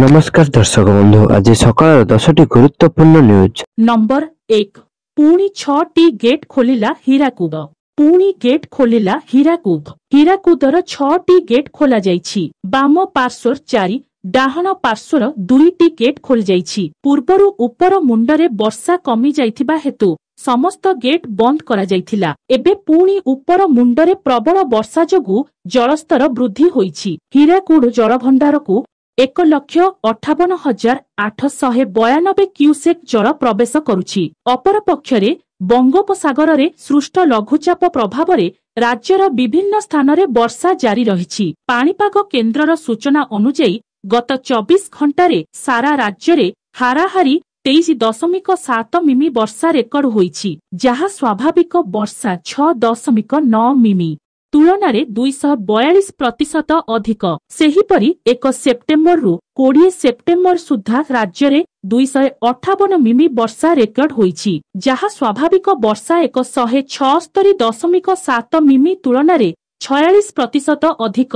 ନମସ୍କାର ଦର୍ଶକ ବନ୍ଧୁ ଆଜି ସକାଳର ଦଶଟି ଗୁରୁତ୍ୱପୂର୍ଣ୍ଣ ନ୍ୟୁଜ୍ ନମ୍ବର ଏକ ପୁଣି ଛଅଟି ଗେଟ୍ ଖୋଲିଲା ହୀରାକୁଦ ପୁଣି ଗେଟ୍ ଖୋଲିଲା ହୀରାକୁଦ ହୀରାକୁଦର ଛଅଟି ଗେଟ୍ ଖୋଲାଯାଇଛି ବାମ ପାର୍ଶ୍ୱର ଚାରି ଡାହାଣ ପାର୍ଶ୍ୱର ଦୁଇଟି ଗେଟ୍ ଖୋଲିଯାଇଛି ପୂର୍ବରୁ ଉପର ମୁଣ୍ଡରେ ବର୍ଷା କମିଯାଇଥିବା ହେତୁ ସମସ୍ତ ଗେଟ୍ ବନ୍ଦ କରାଯାଇଥିଲା ଏବେ ପୁଣି ଉପର ମୁଣ୍ଡରେ ପ୍ରବଳ ବର୍ଷା ଯୋଗୁଁ ଜଳସ୍ତର ବୃଦ୍ଧି ହୋଇଛି ହୀରାକୁଡ ଜଳଭଣ୍ଡାରକୁ ଏକ ଲକ୍ଷ ଅଠାବନ ହଜାର ଆଠଶହେ ବୟାନବେ କ୍ୟୁସେକ୍ ଜଳ ପ୍ରବେଶ କରୁଛି ଅପରପକ୍ଷରେ ବଙ୍ଗୋପସାଗରରେ ସୃଷ୍ଟ ଲଘୁଚାପ ପ୍ରଭାବରେ ରାଜ୍ୟର ବିଭିନ୍ନ ସ୍ଥାନରେ ବର୍ଷା ଜାରି ରହିଛି ପାଣିପାଗ କେନ୍ଦ୍ରର ସୂଚନା ଅନୁଯାୟୀ ଗତ ଚବିଶ ଘଣ୍ଟାରେ ସାରା ରାଜ୍ୟରେ ହାରାହାରି ତେଇଶ ଦଶମିକ ସାତ ମିମି ବର୍ଷା ରେକର୍ଡ ହୋଇଛି ଯାହା ସ୍ୱାଭାବିକ ବର୍ଷା ଛଅ ଦଶମିକ ନଅ ମିମି ତୁଳନାରେ ଦୁଇଶହ ବୟାଳିଶ ପ୍ରତିଶତ ଅଧିକ ସେହିପରି ଏକ ସେପ୍ଟେମ୍ବରରୁ କୋଡ଼ିଏ ସେପ୍ଟେମ୍ବର ସୁଦ୍ଧା ରାଜ୍ୟରେ ଦୁଇଶହ ଅଠାବନ ମିମି ବର୍ଷା ରେକର୍ଡ ହୋଇଛି ଯାହା ସ୍ୱାଭାବିକ ବର୍ଷା ଏକ ଶହେ ଛଅସ୍ତରୀ ଦଶମିକ ସାତ ମିମି ତୁଳନାରେ ଛୟାଳିଶ ପ୍ରତିଶତ ଅଧିକ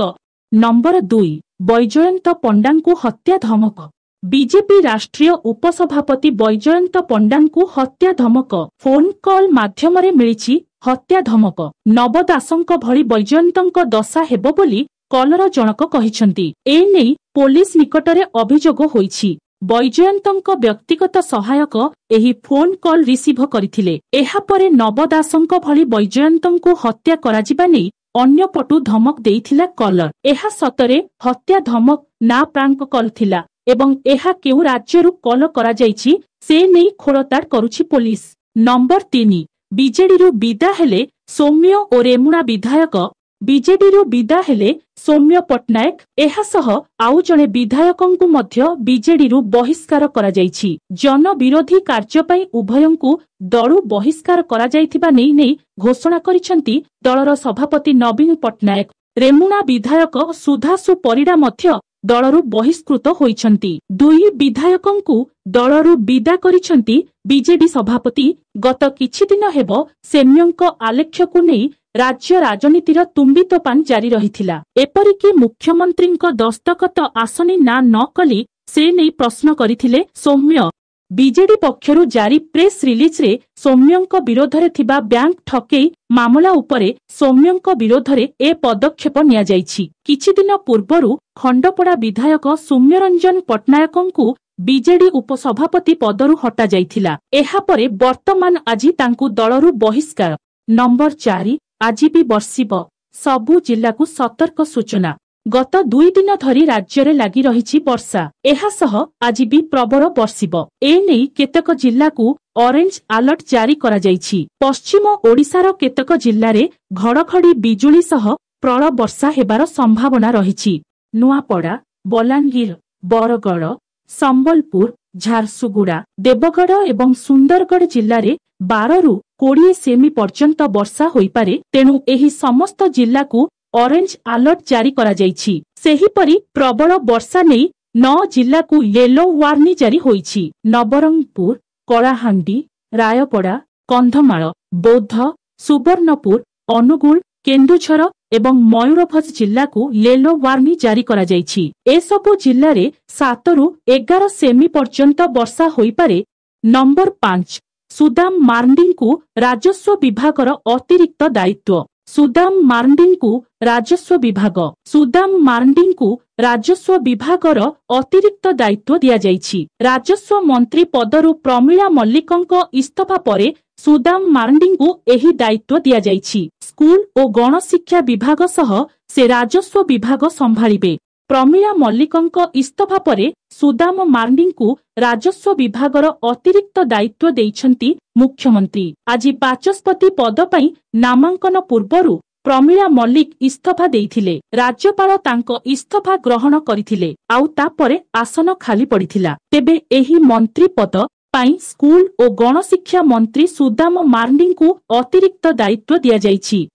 ନମ୍ବର ଦୁଇ ବୈଜୟନ୍ତ ପଣ୍ଡାଙ୍କୁ ହତ୍ୟା ଧମକ ବିଜେପି ରାଷ୍ଟ୍ରୀୟ ଉପସଭାପତି ବୈଜୟନ୍ତ ପଣ୍ଡାଙ୍କୁ ହତ୍ୟା ଧମକ ଫୋନ୍ କଲ୍ ମାଧ୍ୟମରେ ମିଳିଛି ହତ୍ୟା ଧମକ ନବ ଦାସଙ୍କ ଭଳି ବୈଜୟନ୍ତଙ୍କ ଦଶା ହେବ ବୋଲି କଲର ଜଣକ କହିଛନ୍ତି ଏ ନେଇ ପୋଲିସ ନିକଟରେ ଅଭିଯୋଗ ହୋଇଛି ବୈଜୟନ୍ତଙ୍କ ବ୍ୟକ୍ତିଗତ ସହାୟକ ଏହି ଫୋନ୍ କଲ୍ ରିସିଭ କରିଥିଲେ ଏହାପରେ ନବ ଦାସଙ୍କ ଭଳି ବୈଜୟନ୍ତଙ୍କୁ ହତ୍ୟା କରାଯିବା ନେଇ ଅନ୍ୟପଟୁ ଧମକ ଦେଇଥିଲା କଲର ଏହା ସତରେ ହତ୍ୟା ଧମକ ନା ପ୍ରାଙ୍କ କଲ୍ ଥିଲା ଏବଂ ଏହା କେଉଁ ରାଜ୍ୟରୁ କଲ କରାଯାଇଛି ସେ ନେଇ ଖୋଳତାଡ଼ କରୁଛି ପୋଲିସ ନମ୍ବର ତିନି ବିଜେଡ଼ିରୁ ବିଦା ହେଲେ ସୌମ୍ୟ ଓ ରେମୁଣା ବିଧାୟକ ବିଜେଡ଼ିରୁ ବିଦା ହେଲେ ସୌମ୍ୟ ପଟ୍ଟନାୟକ ଏହା ସହ ଆଉ ଜଣେ ବିଧାୟକଙ୍କୁ ମଧ୍ୟ ବିଜେଡ଼ିରୁ ବହିଷ୍କାର କରାଯାଇଛି ଜନବିରୋଧୀ କାର୍ଯ୍ୟ ପାଇଁ ଉଭୟଙ୍କୁ ଦଳୁ ବହିଷ୍କାର କରାଯାଇଥିବା ନେଇ ନେଇ ଘୋଷଣା କରିଛନ୍ତି ଦଳର ସଭାପତି ନବୀନ ପଟ୍ଟନାୟକ ରେମୁଣା ବିଧାୟକ ସୁଧାଶୁ ପରିଡ଼ା ମଧ୍ୟ ଦଳରୁ ବହିଷ୍କୃତ ହୋଇଛନ୍ତି ଦୁଇ ବିଧାୟକଙ୍କୁ ଦଳରୁ ବିଦା କରିଛନ୍ତି ବିଜେଡି ସଭାପତି ଗତ କିଛି ଦିନ ହେବ ସେମ୍ୟଙ୍କ ଆଲେଖ୍ୟକୁ ନେଇ ରାଜ୍ୟ ରାଜନୀତିର ତୁମ୍ବିତୋପାନ ଜାରି ରହିଥିଲା ଏପରିକି ମୁଖ୍ୟମନ୍ତ୍ରୀଙ୍କ ଦସ୍ତଖତ ଆସନୀ ନା ନକଲି ସେ ନେଇ ପ୍ରଶ୍ନ କରିଥିଲେ ସୌମ୍ୟ ବିଜେଡି ପକ୍ଷରୁ ଜାରି ପ୍ରେସ୍ ରିଲିଜ୍ରେ ସୌମ୍ୟଙ୍କ ବିରୋଧରେ ଥିବା ବ୍ୟାଙ୍କ ଠକେଇ ମାମଲା ଉପରେ ସୌମ୍ୟଙ୍କ ବିରୋଧରେ ଏ ପଦକ୍ଷେପ ନିଆଯାଇଛି କିଛିଦିନ ପୂର୍ବରୁ ଖଣ୍ଡପଡ଼ା ବିଧାୟକ ସୌମ୍ୟରଞ୍ଜନ ପଟ୍ଟନାୟକଙ୍କୁ ବିଜେଡି ଉପସଭାପତି ପଦରୁ ହଟାଯାଇଥିଲା ଏହାପରେ ବର୍ତ୍ତମାନ ଆଜି ତାଙ୍କୁ ଦଳରୁ ବହିଷ୍କାର ନମ୍ବର ଚାରି ଆଜି ବି ବର୍ଷିବ ସବୁ ଜିଲ୍ଲାକୁ ସତର୍କ ସୂଚନା ଗତ ଦୁଇ ଦିନ ଧରି ରାଜ୍ୟରେ ଲାଗି ରହିଛି ବର୍ଷା ଏହା ସହ ଆଜି ବି ପ୍ରବଳ ବର୍ଷିବ ଏ ନେଇ କେତେକ ଜିଲ୍ଲାକୁ ଅରେଞ୍ଜ ଆଲର୍ଟ ଜାରି କରାଯାଇଛି ପଶ୍ଚିମ ଓଡ଼ିଶାର କେତେକ ଜିଲ୍ଲାରେ ଘଡ଼ଘଡ଼ି ବିଜୁଳି ସହ ପ୍ରଳ ବର୍ଷା ହେବାର ସମ୍ଭାବନା ରହିଛି ନୂଆପଡ଼ା ବଲାଙ୍ଗୀର ବରଗଡ଼ ସମ୍ବଲପୁର ଝାରସୁଗୁଡ଼ା ଦେବଗଡ଼ ଏବଂ ସୁନ୍ଦରଗଡ଼ ଜିଲ୍ଲାରେ ବାରରୁ କୋଡ଼ିଏ ସେମି ପର୍ଯ୍ୟନ୍ତ ବର୍ଷା ହୋଇପାରେ ତେଣୁ ଏହି ସମସ୍ତ ଜିଲ୍ଲାକୁ ଅରେଞ୍ଜ ଆଲର୍ଟ ଜାରି କରାଯାଇଛି ସେହିପରି ପ୍ରବଳ ବର୍ଷା ନେଇ ନଅ ଜିଲ୍ଲାକୁ ୟେଲୋ ୱାର୍ଣ୍ଣି ଜାରି ହୋଇଛି ନବରଙ୍ଗପୁର କଳାହାଣ୍ଡି ରାୟପଡ଼ା କନ୍ଧମାଳ ବୌଦ୍ଧ ସୁବର୍ଣ୍ଣପୁର ଅନୁଗୁଳ କେନ୍ଦୁଝର ଏବଂ ମୟୂରଭଞ୍ଜ ଜିଲ୍ଲାକୁ ୟେଲୋ ୱାର୍ଣ୍ଣି ଜାରି କରାଯାଇଛି ଏସବୁ ଜିଲ୍ଲାରେ ସାତରୁ ଏଗାର ସେମି ପର୍ଯ୍ୟନ୍ତ ବର୍ଷା ହୋଇପାରେ ନମ୍ବର ପାଞ୍ଚ ସୁଦାମ ମାର୍ଣ୍ଡିଙ୍କୁ ରାଜସ୍ୱ ବିଭାଗର ଅତିରିକ୍ତ ଦାୟିତ୍ୱ ସୁଦାମ ମାର୍ଣ୍ଡିଙ୍କୁ ରାଜସ୍ୱ ବିଭାଗ ସୁଦାମ ମାର୍ଣ୍ଡିଙ୍କୁ ରାଜସ୍ୱ ବିଭାଗର ଅତିରିକ୍ତ ଦାୟିତ୍ୱ ଦିଆଯାଇଛି ରାଜସ୍ୱ ମନ୍ତ୍ରୀ ପଦରୁ ପ୍ରମିଳା ମଲ୍ଲିକଙ୍କ ଇସ୍ତଫା ପରେ ସୁଦାମ ମାର୍ଣ୍ଡିଙ୍କୁ ଏହି ଦାୟିତ୍ୱ ଦିଆଯାଇଛି ସ୍କୁଲ ଓ ଗଣଶିକ୍ଷା ବିଭାଗ ସହ ସେ ରାଜସ୍ୱ ବିଭାଗ ସମ୍ଭାଳିବେ ପ୍ରମିଳା ମଲ୍ଲିକଙ୍କ ଇସ୍ତଫା ପରେ ସୁଦାମ ମାର୍ଣ୍ଡିଙ୍କୁ ରାଜସ୍ୱ ବିଭାଗର ଅତିରିକ୍ତ ଦାୟିତ୍ୱ ଦେଇଛନ୍ତି ମୁଖ୍ୟମନ୍ତ୍ରୀ ଆଜି ବାଚସ୍ପତି ପଦ ପାଇଁ ନାମାଙ୍କନ ପୂର୍ବରୁ ପ୍ରମିଳା ମଲ୍ଲିକ ଇସ୍ତଫା ଦେଇଥିଲେ ରାଜ୍ୟପାଳ ତାଙ୍କ ଇସ୍ତଫା ଗ୍ରହଣ କରିଥିଲେ ଆଉ ତାପରେ ଆସନ ଖାଲି ପଡ଼ିଥିଲା ତେବେ ଏହି ମନ୍ତ୍ରୀ ପଦ ପାଇଁ ସ୍କୁଲ ଓ ଗଣଶିକ୍ଷା ମନ୍ତ୍ରୀ ସୁଦାମ ମାର୍ଣ୍ଡିଙ୍କୁ ଅତିରିକ୍ତ ଦାୟିତ୍ୱ ଦିଆଯାଇଛି